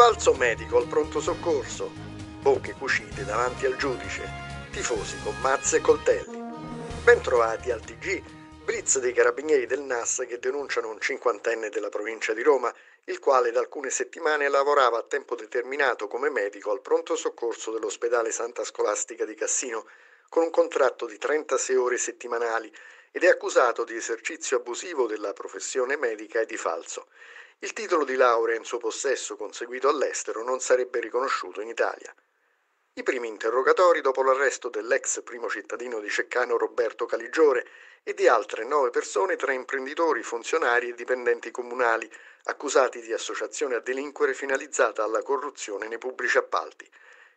Falso medico al pronto soccorso, bocche cucite davanti al giudice, tifosi con mazze e coltelli. Bentrovati al TG, blitz dei carabinieri del NAS che denunciano un cinquantenne della provincia di Roma, il quale da alcune settimane lavorava a tempo determinato come medico al pronto soccorso dell'ospedale Santa Scolastica di Cassino, con un contratto di 36 ore settimanali ed è accusato di esercizio abusivo della professione medica e di falso il titolo di laurea in suo possesso conseguito all'estero non sarebbe riconosciuto in Italia. I primi interrogatori dopo l'arresto dell'ex primo cittadino di Ceccano Roberto Caligiore e di altre nove persone tra imprenditori, funzionari e dipendenti comunali, accusati di associazione a delinquere finalizzata alla corruzione nei pubblici appalti.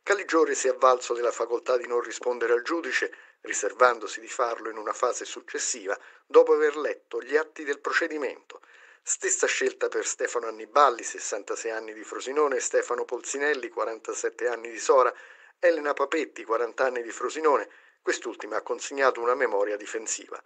Caligiore si è avvalso della facoltà di non rispondere al giudice, riservandosi di farlo in una fase successiva, dopo aver letto gli atti del procedimento Stessa scelta per Stefano Anniballi, 66 anni di Frosinone, Stefano Polzinelli, 47 anni di Sora, Elena Papetti, 40 anni di Frosinone. Quest'ultima ha consegnato una memoria difensiva.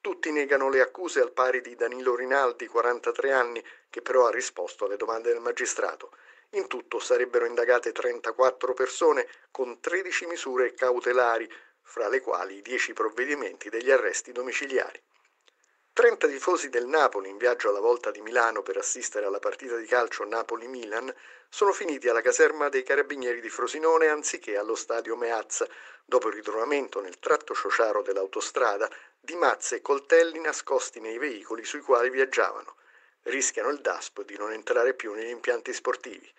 Tutti negano le accuse al pari di Danilo Rinaldi, 43 anni, che però ha risposto alle domande del magistrato. In tutto sarebbero indagate 34 persone con 13 misure cautelari, fra le quali 10 provvedimenti degli arresti domiciliari. 30 tifosi del Napoli in viaggio alla volta di Milano per assistere alla partita di calcio Napoli-Milan sono finiti alla caserma dei carabinieri di Frosinone anziché allo stadio Meazza, dopo il ritrovamento nel tratto sociaro dell'autostrada di mazze e coltelli nascosti nei veicoli sui quali viaggiavano. Rischiano il DASPO di non entrare più negli impianti sportivi.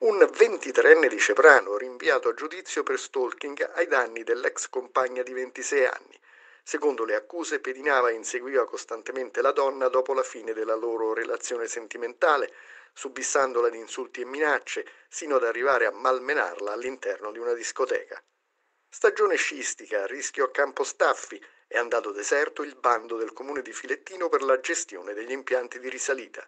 Un 23enne di Ceprano rinviato a giudizio per stalking ai danni dell'ex compagna di 26 anni. Secondo le accuse, Pedinava e inseguiva costantemente la donna dopo la fine della loro relazione sentimentale, subissandola di insulti e minacce, sino ad arrivare a malmenarla all'interno di una discoteca. Stagione sciistica, rischio a campo staffi, è andato deserto il bando del comune di Filettino per la gestione degli impianti di risalita.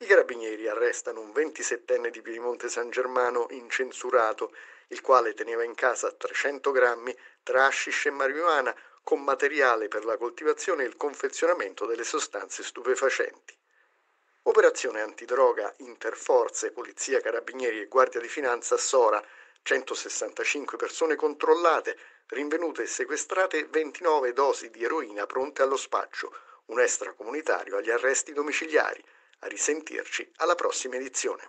I carabinieri arrestano un 27enne di Piemonte San Germano incensurato, il quale teneva in casa 300 grammi tra hashish e marijuana, con materiale per la coltivazione e il confezionamento delle sostanze stupefacenti. Operazione antidroga Interforze, Polizia, Carabinieri e Guardia di Finanza Sora, 165 persone controllate, rinvenute e sequestrate 29 dosi di eroina pronte allo spaccio, un extracomunitario agli arresti domiciliari. A risentirci alla prossima edizione.